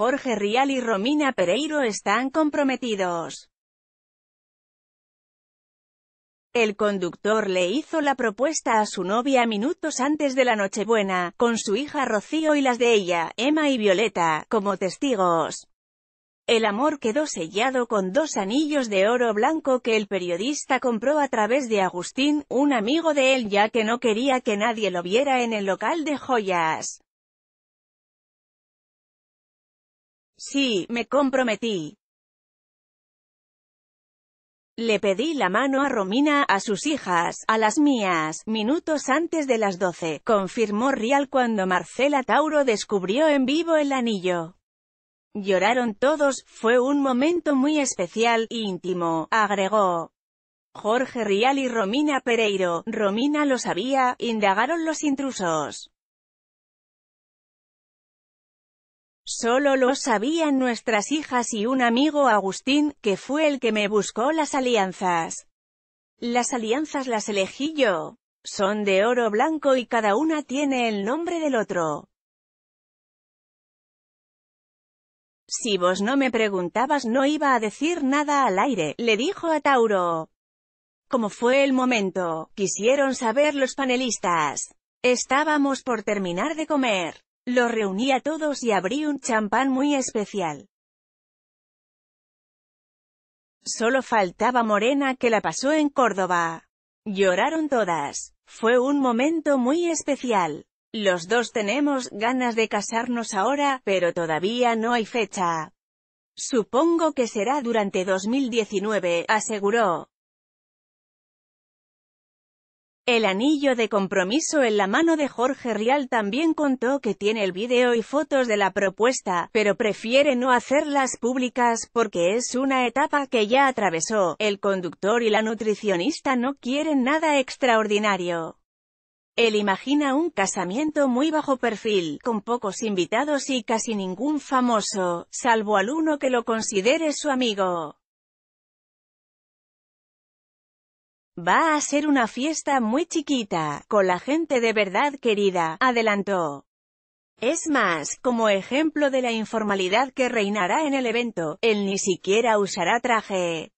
Jorge Rial y Romina Pereiro están comprometidos. El conductor le hizo la propuesta a su novia minutos antes de la Nochebuena, con su hija Rocío y las de ella, Emma y Violeta, como testigos. El amor quedó sellado con dos anillos de oro blanco que el periodista compró a través de Agustín, un amigo de él ya que no quería que nadie lo viera en el local de joyas. Sí, me comprometí. Le pedí la mano a Romina, a sus hijas, a las mías, minutos antes de las 12, confirmó Rial cuando Marcela Tauro descubrió en vivo el anillo. Lloraron todos, fue un momento muy especial, íntimo, agregó. Jorge Rial y Romina Pereiro, Romina lo sabía, indagaron los intrusos. Solo lo sabían nuestras hijas y un amigo Agustín, que fue el que me buscó las alianzas. Las alianzas las elegí yo. Son de oro blanco y cada una tiene el nombre del otro. Si vos no me preguntabas no iba a decir nada al aire, le dijo a Tauro. Como fue el momento, quisieron saber los panelistas. Estábamos por terminar de comer. Los reuní a todos y abrí un champán muy especial. Solo faltaba Morena que la pasó en Córdoba. Lloraron todas. Fue un momento muy especial. Los dos tenemos ganas de casarnos ahora, pero todavía no hay fecha. Supongo que será durante 2019, aseguró. El anillo de compromiso en la mano de Jorge Rial también contó que tiene el vídeo y fotos de la propuesta, pero prefiere no hacerlas públicas, porque es una etapa que ya atravesó. El conductor y la nutricionista no quieren nada extraordinario. Él imagina un casamiento muy bajo perfil, con pocos invitados y casi ningún famoso, salvo al uno que lo considere su amigo. Va a ser una fiesta muy chiquita, con la gente de verdad querida, adelantó. Es más, como ejemplo de la informalidad que reinará en el evento, él ni siquiera usará traje.